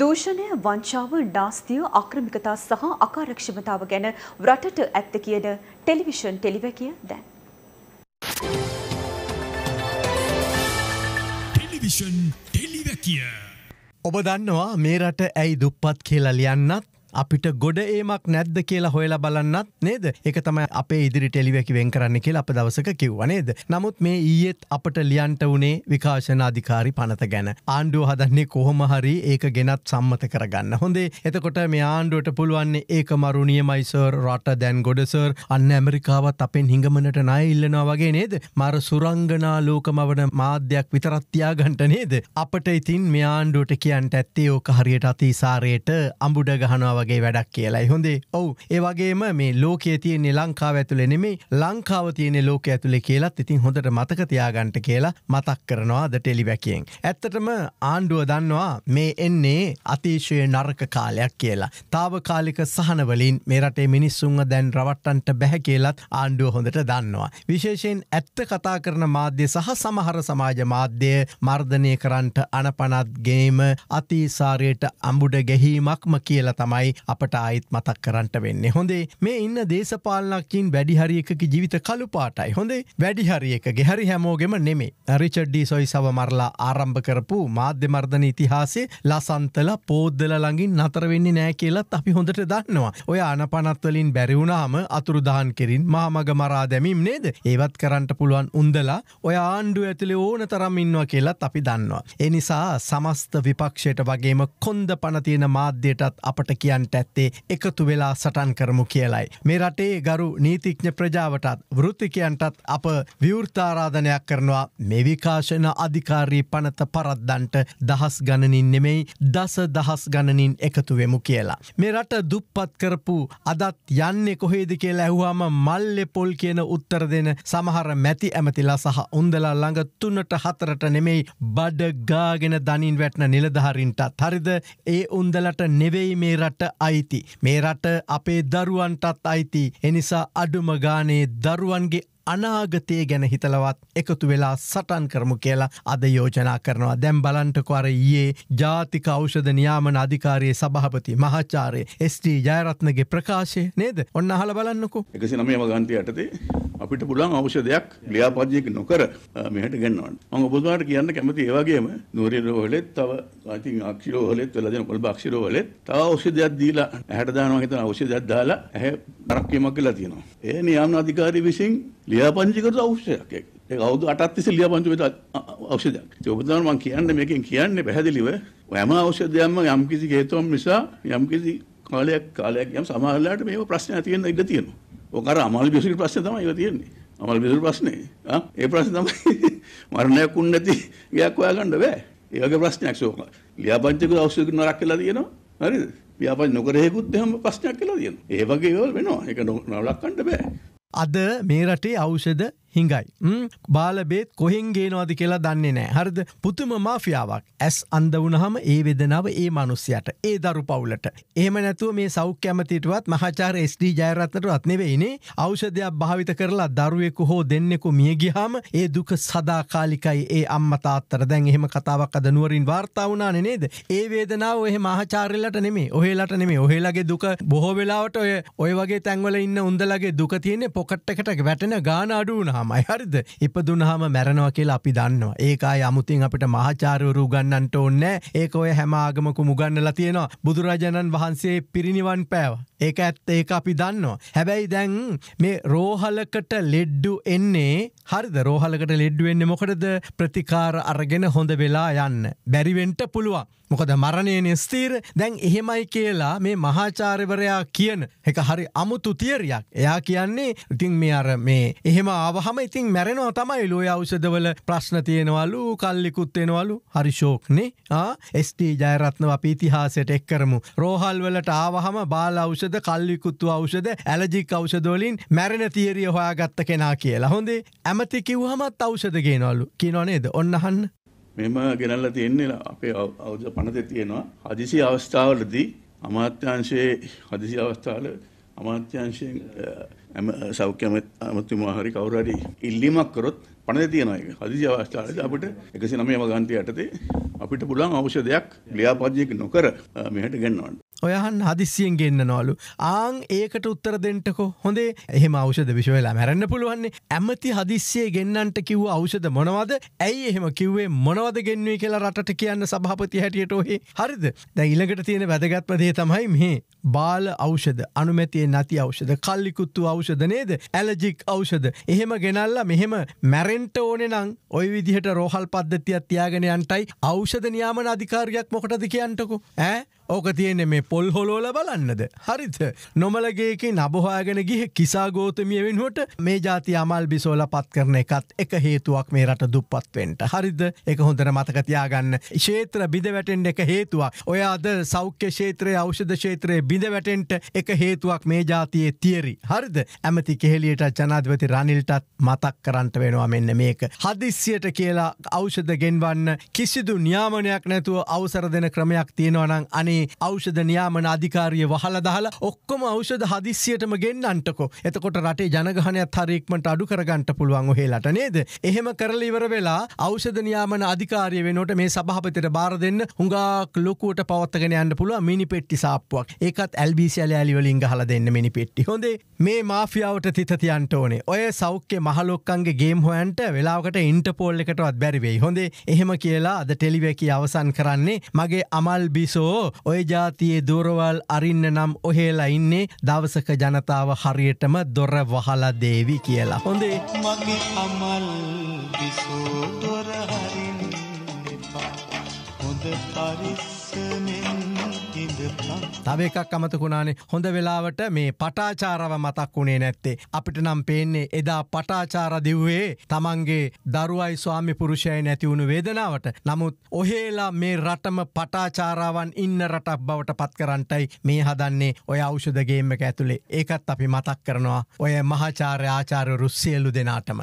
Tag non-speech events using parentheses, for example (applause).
දූෂණය වංචාව නාස්තිය අක්‍රමිකතා සහ අකාර්යක්ෂමතාව ගැන රටට ඇත්ත කියන ටෙලිවිෂන් ටෙලිවැකිය දැන්. ටෙලිවිෂන් ටෙලිවැකිය ඔබ දන්නවා මේ රට ඇයි දුප්පත් කියලා ලියන්නත් අපිට ගොඩ ඒමක් නැද්ද කියලා හොයලා බලන්නත් නේද එක තමයි අපේ ඉදිරි ටෙලිවැකි වෙන් කරන්න කියලා අප දවසක කිව්වනේද. නමුත් මේ ඊයේත් අපට ලියන්ට වනේ විකාශන අධිකාරි පනත ගැන. ආණ්ඩුව හදන්නේ කොහොම හරි ඒක ගෙනත් සම්මත කරගන්න. හොඳේ එතකොට මේ ආණ්ඩුවට පුළුවන්නේ ඒක මරුණිය මයිසර් රට දැන් ගොඩසර් අන්න ඇමරිකාවත් අපෙන් හිඟමනට නය ඉල්ලනවා වගේ නේද. මර සුරංගනා ලෝකමවන මාධ්‍යයක් විතරත්තියා ගන්ට නේද. අපට ඉතින් මේ ආණ්ඩුවට කියන්ට ඇත්තේ ඕක හරියට අතිසාරයට අඹුඩ ගහනවා වගේ වැඩක් කියලායි හොඳේ ඔවු ඒවගේම මේ ලෝකයේ තියන්නේ ලංකාව ඇතුළෙ නෙමේ ලංකාව තියනෙ ලෝක ඇතුළෙ කියලත් ඉතින් හොඳට මතකතියාගන්ට කියලා මතක් කරනවා ද ටෙලිවැැකියෙන්. ඇත්තටම ආණ්ඩුව දන්නවා මේ එන්නේ අතිශය නර්ක කාලයක් කියලා. තාවකාලික සහනවලින් මෙරටේ මිනිස්සුන්ව දැන් රවට්ටන්ට බැහැ කියලත් ආණ්ඩුව හොඳට දන්නවා. විශේෂයෙන් ඇත්ත කතා කරන මාධ්‍ය සහ සමහර සමාජ මාධ්‍යය මර්ධනය කරන්ට අනපනත්ගේම අතිසාරයට අඹුඩ ගැහීමක්ම කියල තමයි තමයි අපට ආයිත් මතක් කරන්නට වෙන්නේ හොඳේ මේ ඉන්න දේශපාලනක්කින් වැඩිහරියකකි ජීවිත කළුපාටයි හොඳේ වැඩිහරියකගේ හරි හැමෝගෙම නෙමේ රිචඩ්ඩී සොයි සව මරලා ආරම්භ කරපු මාධ්‍යමර්ධන ඉතිහාසේ ලසන්තල පෝද්දල ළඟින් නතරවෙන්නේ නෑ කියලත් අපි හොඳට දන්නවා ඔය අනපනත්වලින් බැරිවුණාම අතුරුදාන් කෙරින් මාමග මරා දැමීම් නේද ඒවත් කරන්නට පුළුවන් උන්දලා ඔය ආණ්ඩු ඇතුළේ ඕන තරම් ඉන්නවා කියලත් අපි දන්නවා එනිසා සමස්ත විපක්ෂයට වගේම කොන්ද පනතියෙන මාධ්‍යයටත් අපට කියන්න ගොවියන්ට ඇත්තේ එකතු වෙලා සටන් කරමු කියලයි. මේ රටේ ගරු නීතිඥ ප්‍රජාවටත් වෘත්තිකයන්ටත් අප විවෘතාරාධනයක් කරනවා මේ විකාශන අධිකාරී පනත පරද්දන්ට දහස් ගණනින් නෙමෙයි දස දහස් ගණනින් එකතුවෙමු කියලා. මේ රට දුප්පත් කරපු අදත් යන්නෙ කොහේද කියලා ඇහුවාම මල්ලෙ පොල් කියන උත්තර දෙන සමහර මැති ඇමතිලා සහ උන්දලා ළඟ තුන්නට හතරට නෙමෙයි බඩ ගාගෙන දනින් වැටන නිලධහරින්ටත් හරිද ඒ උන්දලට නෙවෙයි මේ රට අයිති. මේ රට අපේ දරුවන්ටත් අයිති. එනිසා අඩුම ගානේ දරුවන්ගේ අනාගතය ගැන හිතලවත් එකතු වෙලා සටන් කරමු කියලා අද යෝජනා කරනවා දැම් බලන්ටකොර යේ ජාතික අවෂධ නියාමන අධිකාරයේ සභහපති මහාචාරය ස්ට ජයරත්නගේ ප්‍රකාශය නේද ඔන්න අහල බලන්නකු එකසි නමේ ගන්තය යටතේ අපිට පුළන් අවෂධයක් ලියාපදියක නොකර මෙහට ගන්නවන් මං ඔබතුමාට කියන්න කැමති ඒවාගේම නොරර හොලෙත් තව ති ක්ෂර හොලෙත් වෙලදන කොල් භක්ෂර හොලෙත් තව අවෂධයක් දීලා හැටදානවා හිතන අවෂධයක් දාලා ඇහ රක්කීමක් කියලා තියෙනවා ඒ නියාම අධිකාරී විසින් ලියාපංචි කරන ඖෂධයක් ඒක. ඒක අවුරුදු 8ක් තිස්සේ ලියාපංචි වෙන ඖෂධයක්. ඒක ඔබ තමයි මම කියන්නේ මේකෙන් කියන්නේ පැහැදිලිව හැම ඖෂධයක්ම යම්කිසි හේතුවක් නිසා යම්කිසි කාලයක් කාලයක් යම් සමහරලාට මේව ප්‍රශ්න ඇති වෙන ඉඩ තියෙනවා. ඔක අර අමල් බිසුරි ප්‍රශ්නේ තමයි ඒක තියෙන්නේ. අමල් බිසුරි ප්‍රශ්නේ. ආ ඒ ප්‍රශ්නේ තමයි (laughs) මරණයක් උන් නැති ගයක් හොයාගන්න බෑ. ඒ වගේ ප්‍රශ්නයක් ෂෝක. ලියාපංචික ඖෂධ නරක් කියලා තියෙනවා. හරිද? ව්‍යාපාර නොකර හේකුත් එහෙම ප්‍රශ්නයක් කියලා තියෙනවා. ඒ වගේ ඒවා වෙනවා. ඒක නොලක්වන්න බෑ. අද මේ රටේ අවෂද හිඟයි. බාලබේත් කොහෙන් ගේනවාද කියලා දන්නේ නෑ හරිද පුතුම මාෆියාවක් ඇස් අන්ද වුණහම ඒ වෙදනාව ඒ මනුස්්‍යයට ඒ දරු පවුලට. ඒම නැතුව මේ සෞඛ්‍යමතිටවත් මහාචාර ස්ඩ ජයරත්නට අත්නෙවෙයිනේ අෞෂධයක් භාවිත කරලා දරුවෙකු හෝ දෙන්නෙකු මියගිහාම ඒ දුක සදාකාලිකයි ඒ අම්මතාත්තර දැන් එහෙම කතාවක් අද නුවරින් වාර්තා වුණා නේද. ඒ වේදනාව ඔහ මහාචාරලට නෙමේ ඔහේලට නෙමේ ඔහේලගේ දුක බොහෝ වෙලාවට ඔය ඔය වගේ තැන්වල ඉන්න උන්දලගේ දුක තියන්නේ පොකට්ටකට වැටෙන ගාන අඩුවනා. දාමයි හරිද ඉපදුනහම මැරණව කියලා අපි දන්නවා ඒකා අමුතින් අපිට මහාචාරවරු ගන්නන්ට ඕන්න ඒක ඔය හැමාගමකු මුගන්නලා තියෙනවා බුදුරජාණන් වහන්සේ පිරිනිවන් පෑව ඒක ඇත්ත ඒක අපි දන්නවා හැබැයි දැන් මේ රෝහලකට ලෙඩ්ඩු එන්නේ හරිද රෝහලකට ලෙඩ්ඩුවෙන්න මොකටද ප්‍රතිකාර අරගෙන හොඳ වෙලා යන්න බැරිවෙන්ට පුළුවන් මොකද මරණයනය ස්තීර දැන් එහෙමයි කියලා මේ මහාචාර්වරයා කියන එක හරි අමුතු තියරයක් එයා කියන්නේ ඉතින් මේ අර මේ එහෙම ආවහම ඉතින් මැරෙනවා තමයි ලෝය අවෂදවල ප්‍රශ්න තියෙනවලු කල්ලිකුත්තෙනවලු හරිශෝක්නේ ස්ට ජයරත්න අපීතිහාසයට එක් කරමු රෝහල් වලට ආවහම බාල අවෂද කල්ලිකුත්තු අවෂද ඇලජික් අවෂදෝලින් මැරෙන තීරිය හොයාගත්ත කෙනා කියලා හොඳේ ඇමති කිව්හමත් අවෂදගේනවලු කියනොනේද ඔන්නහන්න මෙම ගෙනල්ලා තියෙන්නේ අපේ අවුද පනතේ තියෙනවා හදිසි අවස්ථාවලදී අමාත්‍යාංශයේ හදිසි අවස්ථාවල අමාත්‍යාංශයෙන් සෞඛ්‍ය අමාත්‍යතුමා හරි කවුරු හරි ඉල්ලීමක් කරොත් පනතේ තියෙනවා ඒක. හදිසි අවස්ථාවලදී අපිට 109 වගන්ති යටතේ අපිට පුළුවන් ඖෂධයක් ලියාපදියක නොකර මෙහෙට ගන්නවන්න. ඔයහන් හදිසියෙන් ගෙන්න්න නොලු ආං ඒකට උත්තර දෙෙන්ටකෝ හොඳේ එහෙම අවෂද විශවලා මැරන්න පුළුවන්නේ ඇමති හදිස්සේ ගෙන්න්නට කිව් අවෂද මොනවද ඇයි එහෙම කිව්වේ මොනවද ගෙන්වේ කියලා රට කියන්න සභාපති හැටියට ඔහේ හරිද දැ ඉළඟට තියෙන වැදගත්මදේ තමයි මේ බාල අවෂද අනුමැතිය නැති අවෂද කල්ලිකුත්තු අවෂද නේද ඇලජික් අවෂද එහෙම ගෙනල්ලා මෙහෙම මැරෙන්ට ඕනෙ නං ඔය විදිහට රෝහල් පද්ධතියක් තියාගෙනයන්ටයි අවෂද නියාමන අධිකාරයක් මොකටද කියන්ටකු ඇ ඕක තියන්නේ මේ පොල් හොලෝල බලන්නද. හරිත නොමලගේකින් නබොහයාගෙන ගිහ කිසාගෝතමිය වෙනුවට මේ ජාති අමල් බිසෝල පත් කරන එකත් එක හේතුවක් මේ රට දුප්පත්වෙන්ට. හරිද එක හොඳර මතකතියාගන්න. ශේත්‍ර බිඳ වැටෙන්ට එක හේතුවක්. ඔය අද සෞඛ්‍ය ශේත්‍රයේ අවෂධ ශේත්‍රයේ බිඳ වැටෙන්ට එක හේතුවක් මේ ජාතියේ තියරි. හරිද ඇමති කෙහෙලියට ජනාධවති රනිල්ටත් මතක් කරන්ට වෙනවා මෙන්න මේක. හදිස්සියට කියලා අවෂධ ගෙන්වන්න කිසිදු න්‍යාමනයක් නැතුව අවසර දෙන ක්‍රමයක් තියෙනවනං අනේ මේ අෞෂධ නියාමන අධිකාරිය වහල දහල ඔක්කොම අෞෂධ හදිස්සියටම ගෙන්න්නටකෝ එතකොට රටේ ජනගහනයක් හරෙක්මට අඩු කරගන්නට පුළුවන් ඔහේලට නේද එහෙම කරල ඉවර වෙලා අෞෂධ නියාමන අධිකාරය වෙනට මේ සභහපතට බාර දෙන්න හුඟක් ලොකුවට පවත්තගෙන යන්න පුළුව මිනි පෙට්ටි සාප්පුවක් ඒකත් ඇල්බිසිල ඇලිවලින් හල දෙන්න මිනි පෙට්ටි හොඳේ මේ මාෆියාවට තිතතියන්ට ඕනේ ඔය සෞඛ්‍ය මහලොක්කන්ගේ ගේම් හොයන්ට වෙලාකට ඉන්ටපෝල් එකටවත් බැරිවෙයි හොඳේ එහෙම කියලා අද ටෙලිවකි අවසන් කරන්නේ මගේ අමල් බිසෝ ඔය ජාතියේ දෝරවල් අරින්න නම් ඔහේලා ඉන්නේ දවසක ජනතාව හරියටම දොර වහලා දේවි කියලා. හොඳේ මගේ අමල් විසෝ දොරහරි හොඳ පරිස්සමෙන් තව එකක් අමතකුණානේ හොඳ වෙලාවට මේ පටාචාරව මතක් වුණේ නැත්තේ. අපිට නම් පේන්නේ එදා පටාචාර දිව්වේ තමන්ගේ දරුවයි ස්වාමි පුරුෂයයි නැති වුණු වේදනාවට. නමුත් ඔහේලා මේ රටම පටාචාරාවන් ඉන්න රටක් බවට පත් කරන්ටයි මේ හදන්නේ ඔය ඖෂධ ගේම් එක ඇතුලේ. ඒකත් අපි මතක් කරනවා. ඔය මහාචාර්ය ආචාර්යවරු සියලු දෙනාටම.